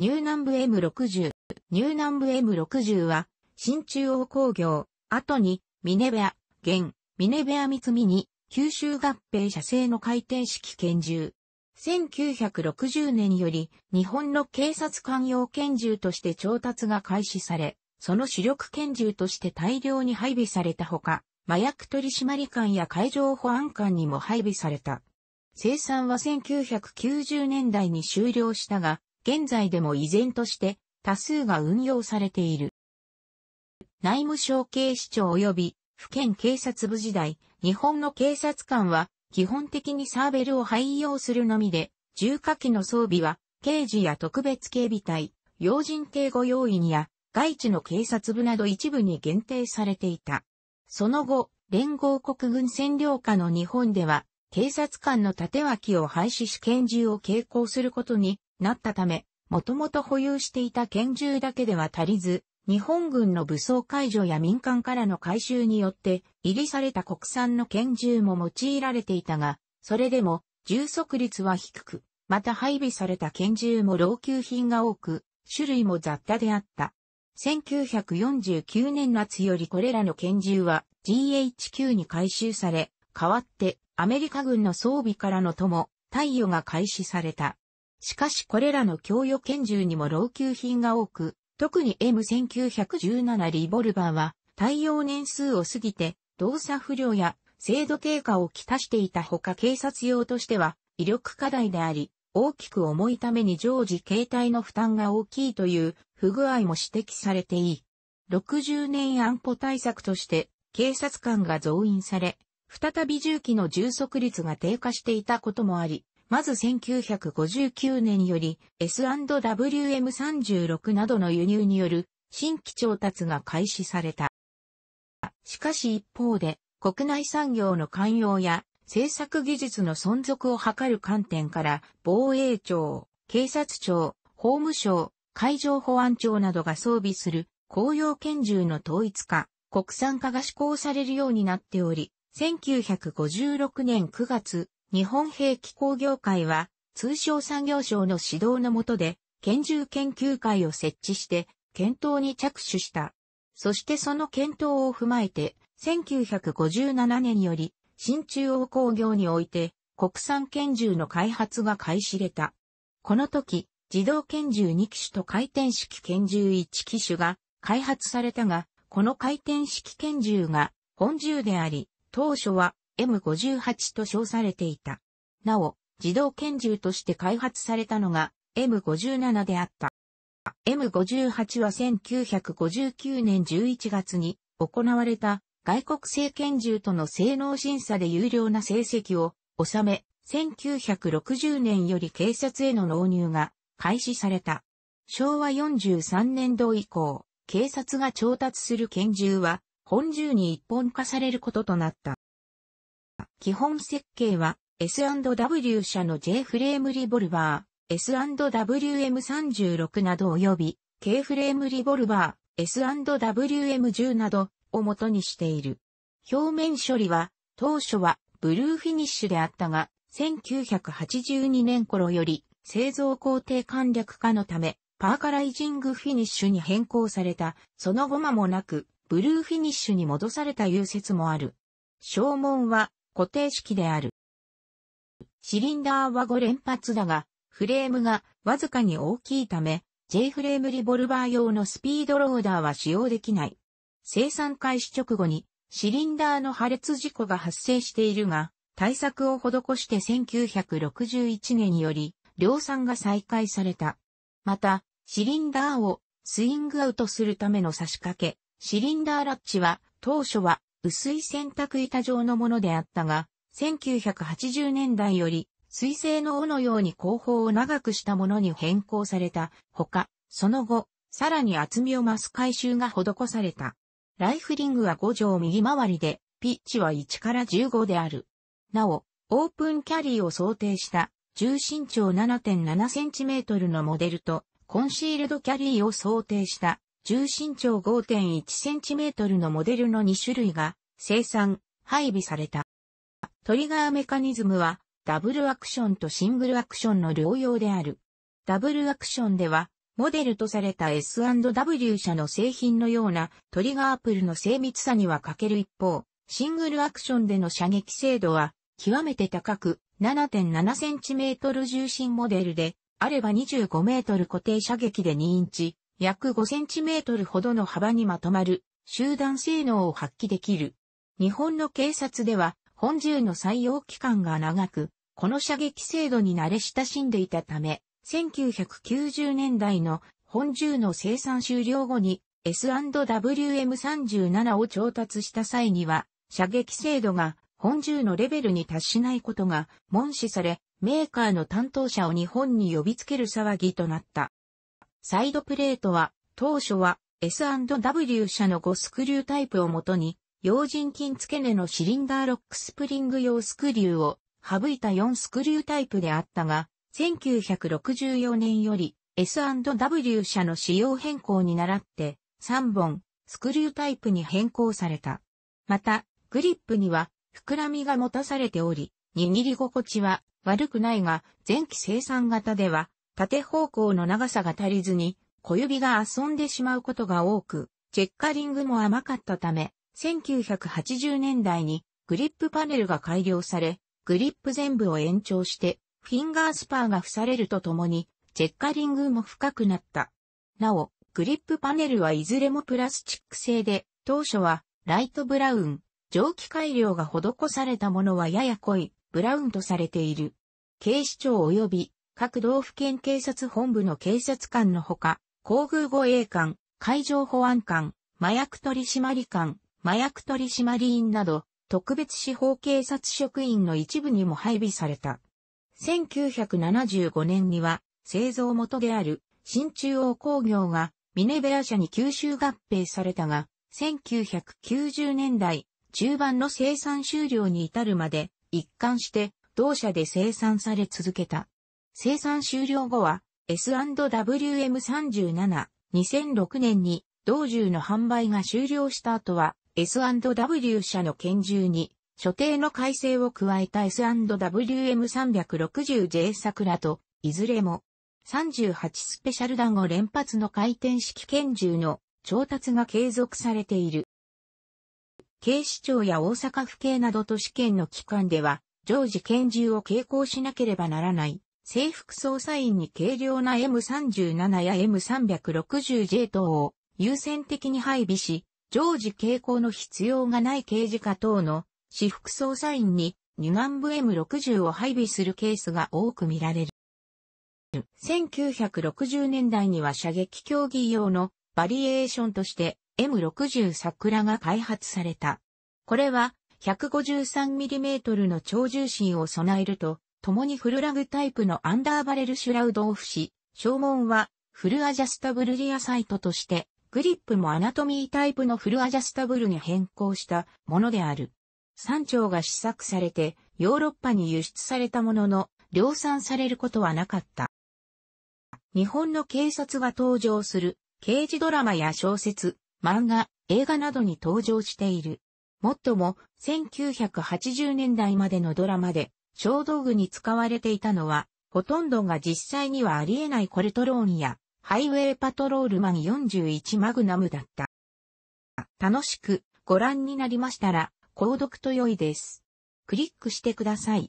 ニューナンブ M60。ニューナンブ M60 は、新中央工業、後に、ミネベア、現、ミネベア三つに、九州合併社製の回転式拳銃。1960年より日本の警察官用拳銃として調達が開始され、その主力拳銃として大量に配備されたほか、麻薬取締官や海上保安官にも配備された。生産は1990年代に終了したが、現在でも依然として多数が運用されている。内務省警視庁及び府県警察部時代、日本の警察官は基本的にサーベルを廃用するのみで、重火器の装備は刑事や特別警備隊、要人警護要員や外地の警察部など一部に限定されていた。その後、連合国軍占領下の日本では、警察官の縦脇を廃止し拳銃を携行することになったため、もともと保有していた拳銃だけでは足りず、日本軍の武装解除や民間からの回収によって、入りされた国産の拳銃も用いられていたが、それでも、充速率は低く、また配備された拳銃も老朽品が多く、種類も雑多であった。1949年夏よりこれらの拳銃は GHQ に回収され、代わってアメリカ軍の装備からのとも、貸与が開始された。しかしこれらの供与拳銃にも老朽品が多く、特に M1917 リボルバーは、対応年数を過ぎて、動作不良や精度低下をきたしていたほか警察用としては、威力課題であり、大きく重いために常時携帯の負担が大きいという不具合も指摘されていい。60年安保対策として警察官が増員され、再び銃器の充足率が低下していたこともあり、まず1959年より S&WM36 などの輸入による新規調達が開始された。しかし一方で、国内産業の寛容や政策技術の存続を図る観点から防衛庁、警察庁、法務省、海上保安庁などが装備する公用拳銃の統一化、国産化が施行されるようになっており、1956年9月、日本兵器工業会は、通商産業省の指導の下で、拳銃研究会を設置して、検討に着手した。そしてその検討を踏まえて、1957年より、新中央工業において、国産拳銃の開発が開始れた。この時、自動拳銃2機種と回転式拳銃1機種が開発されたが、この回転式拳銃が本銃であり、当初は M58 と称されていた。なお、自動拳銃として開発されたのが M57 であった。M58 は1959年11月に行われた外国製拳銃との性能審査で優良な成績を収め、1960年より警察への納入が開始された。昭和43年度以降、警察が調達する拳銃は本銃に一本化されることとなった。基本設計は S&W 社の J フレームリボルバー、S&WM36 など及び K フレームリボルバー、S&WM10 などを元にしている。表面処理は当初はブルーフィニッシュであったが、1982年頃より製造工程簡略化のため、パーカライジングフィニッシュに変更された、その後間もなく、ブルーフィニッシュに戻された融雪もある。消耗は固定式である。シリンダーは5連発だが、フレームがわずかに大きいため、J フレームリボルバー用のスピードローダーは使用できない。生産開始直後にシリンダーの破裂事故が発生しているが、対策を施して1961年より量産が再開された。また、シリンダーをスイングアウトするための差し掛け、シリンダーラッチは当初は薄い洗濯板状のものであったが、1980年代より、水性の尾のように後方を長くしたものに変更されたほか、その後、さらに厚みを増す回収が施された。ライフリングは5畳右回りで、ピッチは1から15である。なお、オープンキャリーを想定した重心長 7.7cm のモデルと、コンシールドキャリーを想定した重心長 5.1cm のモデルの2種類が生産、配備された。トリガーメカニズムはダブルアクションとシングルアクションの両用である。ダブルアクションでは、モデルとされた S&W 社の製品のようなトリガーアプルの精密さには欠ける一方、シングルアクションでの射撃精度は極めて高く 7.7cm 重心モデルであれば 25m 固定射撃で2インチ、約5センチメートルほどの幅にまとまる集団性能を発揮できる。日本の警察では本銃の採用期間が長く、この射撃制度に慣れ親しんでいたため、1990年代の本銃の生産終了後に S&WM37 を調達した際には、射撃制度が本銃のレベルに達しないことが問視され、メーカーの担当者を日本に呼びつける騒ぎとなった。サイドプレートは、当初は S&W 社の5スクリュータイプをもとに、用心筋付け根のシリンダーロックスプリング用スクリューを省いた4スクリュータイプであったが、1964年より S&W 社の仕様変更に倣って3本スクリュータイプに変更された。また、グリップには膨らみが持たされており、握り心地は悪くないが、前期生産型では縦方向の長さが足りずに、小指が遊んでしまうことが多く、チェッカリングも甘かったため、1980年代にグリップパネルが改良され、グリップ全部を延長して、フィンガースパーが付されるとともに、チェッカリングも深くなった。なお、グリップパネルはいずれもプラスチック製で、当初はライトブラウン、蒸気改良が施されたものはやや濃いブラウンとされている。警視庁及び各道府県警察本部の警察官のほか、皇宮護衛官、海上保安官、麻薬取締官、麻薬取締員など、特別司法警察職員の一部にも配備された。1975年には、製造元である、新中央工業が、ミネベア社に吸収合併されたが、1990年代、中盤の生産終了に至るまで、一貫して、同社で生産され続けた。生産終了後は S&WM37、2006年に同銃の販売が終了した後は S&W 社の拳銃に所定の改正を加えた S&WM360J 桜といずれも38スペシャル弾を連発の回転式拳銃の調達が継続されている。警視庁や大阪府警など都市圏の機関では常時拳銃を携行しなければならない制服捜査員に軽量な M37 や M360J 等を優先的に配備し、常時傾向の必要がない刑事課等の私服捜査員に二眼部 M60 を配備するケースが多く見られる。1960年代には射撃競技用のバリエーションとして M60 桜が開発された。これは 153mm の超重心を備えると共にフルラグタイプのアンダーバレルシュラウドを付し、正門はフルアジャスタブルリアサイトとして、グリップもアナトミータイプのフルアジャスタブルに変更したものである。山頂が試作されてヨーロッパに輸出されたものの量産されることはなかった。日本の警察が登場する刑事ドラマや小説、漫画、映画などに登場している。もっとも1980年代までのドラマで小道具に使われていたのは、ほとんどが実際にはありえないコルトローンや、ハイウェイパトロールマン41マグナムだった。楽しくご覧になりましたら、購読と良いです。クリックしてください。